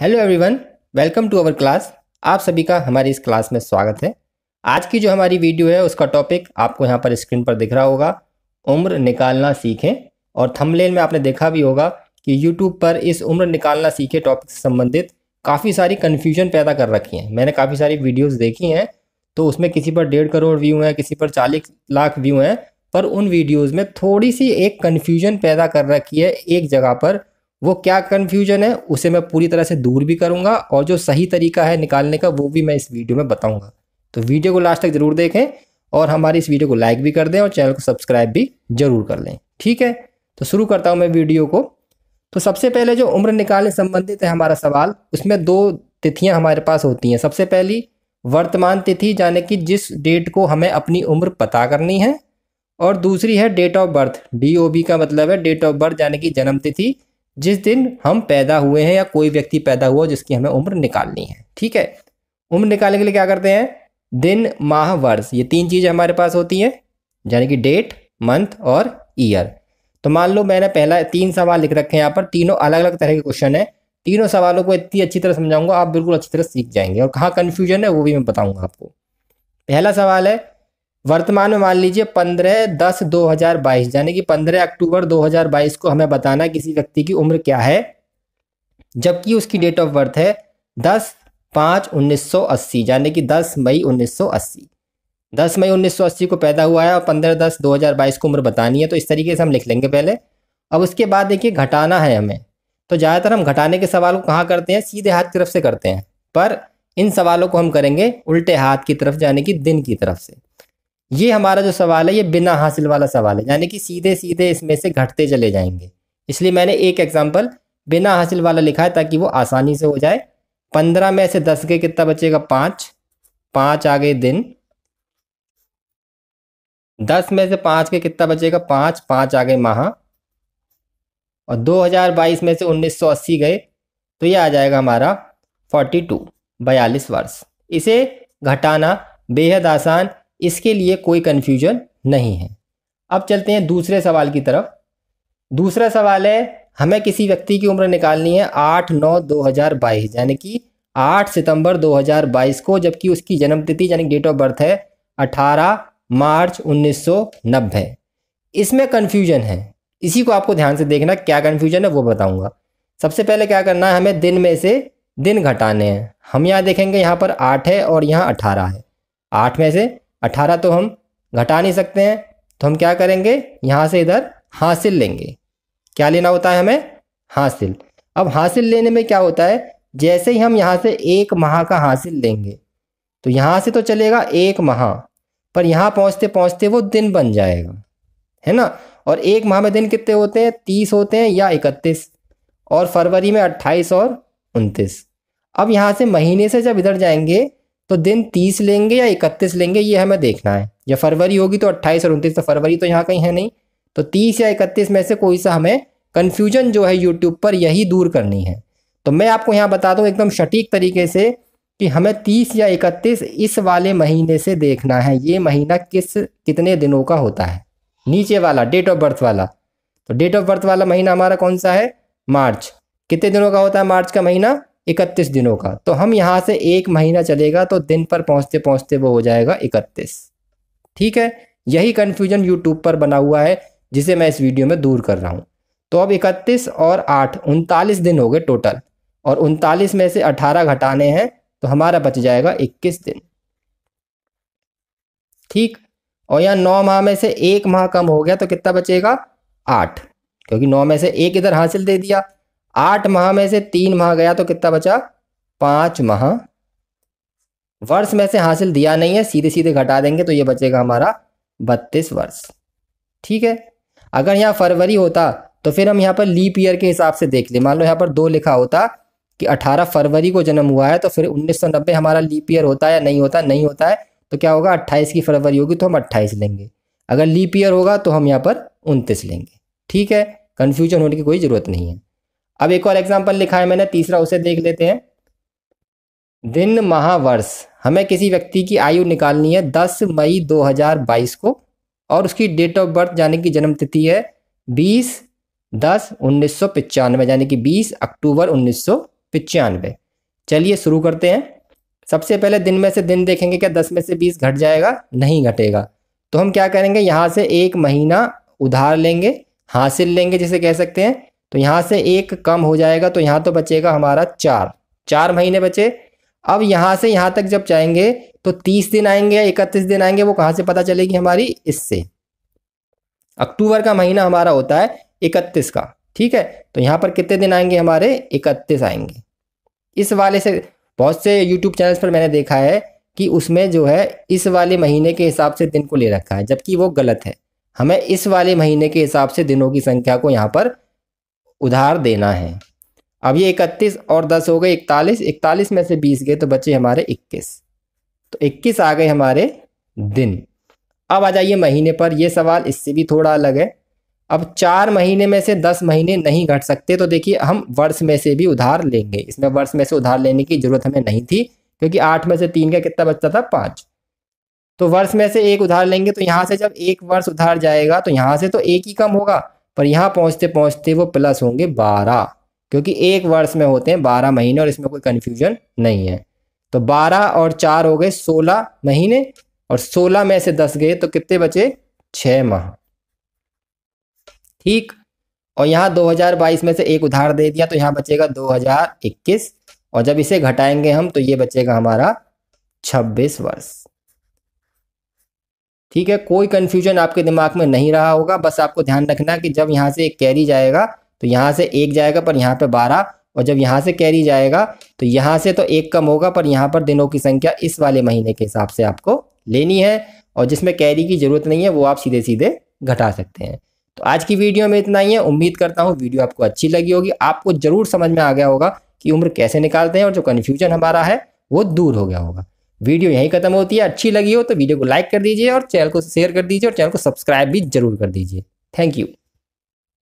hello everyone welcome to our class आप सभी का हमारी इस क्लास में स्वागत है आज की जो हमारी वीडियो है उसका टॉपिक आपको यहाँ पर स्क्रीन पर दिख रहा होगा उम्र निकालना सीखें और थंबनेल में आपने देखा भी होगा कि यूट्यूब पर इस उम्र निकालना सीखे टॉपिक से संबंधित काफ़ी सारी कन्फ्यूजन पैदा कर रखी हैं मैंने काफ़ी सारी वीडियोज़ देखी हैं तो उसमें किसी पर डेढ़ करोड़ व्यू हैं किसी पर चालीस लाख व्यू हैं पर उन वीडियोज में थोड़ी सी एक कन्फ्यूजन पैदा कर रखी है एक जगह पर वो क्या कन्फ्यूजन है उसे मैं पूरी तरह से दूर भी करूँगा और जो सही तरीका है निकालने का वो भी मैं इस वीडियो में बताऊँगा तो वीडियो को लास्ट तक ज़रूर देखें और हमारी इस वीडियो को लाइक भी कर दें और चैनल को सब्सक्राइब भी ज़रूर कर लें ठीक है तो शुरू करता हूँ मैं वीडियो को तो सबसे पहले जो उम्र निकालने संबंधित है हमारा सवाल उसमें दो तिथियाँ हमारे पास होती हैं सबसे पहली वर्तमान तिथि यानी कि जिस डेट को हमें अपनी उम्र पता करनी है और दूसरी है डेट ऑफ बर्थ डी का मतलब है डेट ऑफ बर्थ यानी कि जन्म तिथि जिस दिन हम पैदा हुए हैं या कोई व्यक्ति पैदा हुआ जिसकी हमें उम्र निकालनी है ठीक है उम्र निकालने के लिए क्या करते हैं दिन माह वर्ष ये तीन चीज़ें हमारे पास होती हैं यानी कि डेट मंथ और ईयर तो मान लो मैंने पहला तीन सवाल लिख रखे हैं यहाँ पर तीनों अलग अलग तरह के क्वेश्चन है तीनों सवालों को इतनी अच्छी तरह समझाऊंगा आप बिल्कुल अच्छी तरह सीख जाएंगे और कहाँ कन्फ्यूजन है वो भी मैं बताऊंगा आपको पहला सवाल है वर्तमान में मान लीजिए पंद्रह दस दो हजार बाईस यानी कि पंद्रह अक्टूबर दो हजार बाईस को हमें बताना किसी व्यक्ति की उम्र क्या है जबकि उसकी डेट ऑफ बर्थ है दस पाँच उन्नीस सौ अस्सी यानी कि दस मई उन्नीस सौ अस्सी दस मई उन्नीस सौ अस्सी को पैदा हुआ है और पंद्रह दस दो हजार बाईस को उम्र बतानी है तो इस तरीके से हम लिख लेंगे पहले अब उसके बाद देखिए घटाना है हमें तो ज़्यादातर हम घटाने के सवाल को कहाँ करते हैं सीधे हाथ की तरफ से करते हैं पर इन सवालों को हम करेंगे उल्टे हाथ की तरफ यानी कि दिन की तरफ से ये हमारा जो सवाल है ये बिना हासिल वाला सवाल है यानी कि सीधे सीधे इसमें से घटते चले जाएंगे इसलिए मैंने एक एग्जाम्पल बिना हासिल वाला लिखा है ताकि वो आसानी से हो जाए पंद्रह में से दस के कितना बचेगा पाँच पाँच आ गए दिन दस में से पाँच के कितना बचेगा पाँच पाँच आ गए माह और 2022 में से 1980 गए तो ये आ जाएगा हमारा 42 बयालीस वर्ष इसे घटाना बेहद आसान इसके लिए कोई कन्फ्यूजन नहीं है अब चलते हैं दूसरे सवाल की तरफ दूसरा सवाल है हमें किसी व्यक्ति की उम्र निकालनी है आठ नौ दो हज़ार बाईस यानी कि आठ सितंबर दो हजार बाईस को जबकि उसकी जन्मतिथि यानी डेट ऑफ बर्थ है अठारह मार्च उन्नीस सौ नब्बे इसमें कन्फ्यूजन है इसी को आपको ध्यान से देखना क्या कन्फ्यूजन है वो बताऊंगा सबसे पहले क्या करना है हमें दिन में से दिन घटाने हैं हम यहाँ देखेंगे यहाँ पर आठ है और यहाँ अठारह है आठ में से अठारह तो हम घटा नहीं सकते हैं तो हम क्या करेंगे यहाँ से इधर हासिल लेंगे क्या लेना होता है हमें हासिल अब हासिल लेने में क्या होता है जैसे ही हम यहाँ से एक माह का हासिल लेंगे तो यहाँ से तो चलेगा एक माह पर यहाँ पहुँचते पहुँचते वो दिन बन जाएगा है ना और एक माह में दिन कितने होते हैं तीस होते हैं या इकतीस और फरवरी में अट्ठाईस और उनतीस अब यहाँ से महीने से जब इधर जाएंगे तो दिन तीस लेंगे या इकतीस लेंगे ये हमें देखना है या फरवरी होगी तो अट्ठाईस और उनतीस तो फरवरी तो यहाँ कहीं है नहीं तो तीस या इकतीस में से कोई सा हमें कन्फ्यूजन जो है यूट्यूब पर यही दूर करनी है तो मैं आपको यहाँ बता दूँ एकदम सटीक तरीके से कि हमें तीस या इकतीस इस वाले महीने से देखना है ये महीना किस कितने दिनों का होता है नीचे वाला डेट ऑफ बर्थ वाला तो डेट ऑफ बर्थ वाला महीना हमारा कौन सा है मार्च कितने दिनों का होता है मार्च का महीना इकतीस दिनों का तो हम यहाँ से एक महीना चलेगा तो दिन पर पहुँचते पहुँचते वो हो जाएगा इकतीस ठीक है यही कन्फ्यूजन यूट्यूब पर बना हुआ है जिसे मैं इस वीडियो में दूर कर रहा हूँ तो अब इकतीस और आठ उनतालीस दिन हो गए टोटल और उनतालीस में से अठारह घटाने हैं तो हमारा बच जाएगा इक्कीस दिन ठीक और यहाँ नौ माह में से एक माह कम हो गया तो कितना बचेगा आठ क्योंकि नौ में से एक इधर हासिल दे दिया आठ माह में से तीन माह गया तो कितना बचा पांच माह वर्ष में से हासिल दिया नहीं है सीधे सीधे घटा देंगे तो ये बचेगा हमारा बत्तीस वर्ष ठीक है अगर यहाँ फरवरी होता तो फिर हम यहाँ पर लीप ईयर के हिसाब से देख ले मान लो यहाँ पर दो लिखा होता कि 18 फरवरी को जन्म हुआ है तो फिर 1990 हमारा लीप ईयर होता है या नहीं होता नहीं होता है तो क्या होगा 28 की फरवरी होगी तो हम 28 लेंगे अगर लीप ईयर होगा तो हम यहाँ पर उनतीस लेंगे ठीक है कन्फ्यूजन होने की कोई ज़रूरत नहीं है अब एक और एग्जाम्पल लिखा है मैंने तीसरा उसे देख लेते हैं दिन महावर्ष हमें किसी व्यक्ति की आयु निकालनी है 10 मई 2022 को और उसकी डेट ऑफ बर्थ यानी कि जन्म तिथि है 20 दस उन्नीस सौ पचानवे यानी कि 20 अक्टूबर उन्नीस सौ चलिए शुरू करते हैं सबसे पहले दिन में से दिन देखेंगे क्या दस में से बीस घट जाएगा नहीं घटेगा तो हम क्या करेंगे यहाँ से एक महीना उधार लेंगे हासिल लेंगे जिसे कह सकते हैं तो यहाँ से एक कम हो जाएगा तो यहाँ तो बचेगा हमारा चार चार महीने बचे अब यहाँ से यहाँ तक जब जाएंगे तो तीस दिन आएंगे या इकतीस दिन आएंगे वो कहाँ से पता चलेगी हमारी इससे अक्टूबर का महीना हमारा होता है इकतीस का ठीक है तो यहाँ पर कितने दिन आएंगे हमारे इकतीस आएंगे इस वाले से बहुत से यूट्यूब चैनल्स पर मैंने देखा है कि उसमें जो है इस वाले महीने के हिसाब से दिन को ले रखा है जबकि वो गलत है हमें इस वाले महीने के हिसाब से दिनों की संख्या को यहाँ पर उधार देना है अब ये इकतीस और दस हो गए इकतालीस इकतालीस में से बीस गए तो बचे हमारे इक्कीस तो इक्कीस आ गए हमारे दिन अब आ जाइए महीने पर यह सवाल इससे भी थोड़ा अलग है अब चार महीने में से दस महीने नहीं घट सकते तो देखिए हम वर्ष में से भी उधार लेंगे इसमें वर्ष में से उधार लेने की जरूरत हमें नहीं थी क्योंकि आठ में से तीन का कितना बचता था पाँच तो वर्ष में से एक उधार लेंगे तो यहाँ से जब एक वर्ष उधार जाएगा तो यहाँ से तो एक ही कम होगा पर यहाँ पहुँचते पहुँचते वो प्लस होंगे बारह क्योंकि एक वर्ष में होते हैं बारह महीने और इसमें कोई कन्फ्यूजन नहीं है तो बारह और चार हो गए सोलह महीने और सोलह में से दस गए तो कितने बचे छः माह ठीक और यहाँ 2022 में से एक उधार दे दिया तो यहाँ बचेगा 2021 और जब इसे घटाएंगे हम तो ये बचेगा हमारा 26 वर्ष ठीक है कोई कन्फ्यूजन आपके दिमाग में नहीं रहा होगा बस आपको ध्यान रखना कि जब यहाँ से एक कैरी जाएगा तो यहाँ से एक जाएगा पर यहाँ पर बारह और जब यहाँ से कैरी जाएगा तो यहाँ से तो एक कम होगा पर यहाँ पर दिनों की संख्या इस वाले महीने के हिसाब से आपको लेनी है और जिसमें कैरी की ज़रूरत नहीं है वो आप सीधे सीधे घटा सकते हैं तो आज की वीडियो में इतना ही है उम्मीद करता हूँ वीडियो आपको अच्छी लगी होगी आपको ज़रूर समझ में आ गया होगा कि उम्र कैसे निकालते हैं और जो कन्फ्यूजन हमारा है वो दूर हो गया होगा वीडियो यहीं खत्म होती है अच्छी लगी हो तो वीडियो को लाइक कर दीजिए और चैनल को शेयर कर दीजिए और चैनल को सब्सक्राइब भी जरूर कर दीजिए थैंक यू